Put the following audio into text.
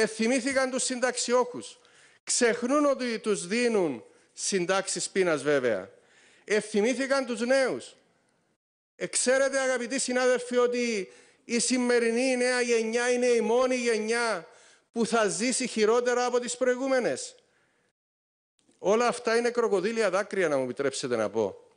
Ευθυμήθηκαν τους συνταξιόχους. Ξεχνούν ότι τους δίνουν συντάξεις πείνας βέβαια. Ευθυμήθηκαν τους νέους. Εξέρετε ξέρετε αγαπητοί συνάδελφοι ότι η σημερινή νέα γενιά είναι η μόνη γενιά που θα ζήσει χειρότερα από τις προηγούμενες. Όλα αυτά είναι κροκοδίλια δάκρυα να μου επιτρέψετε να πω.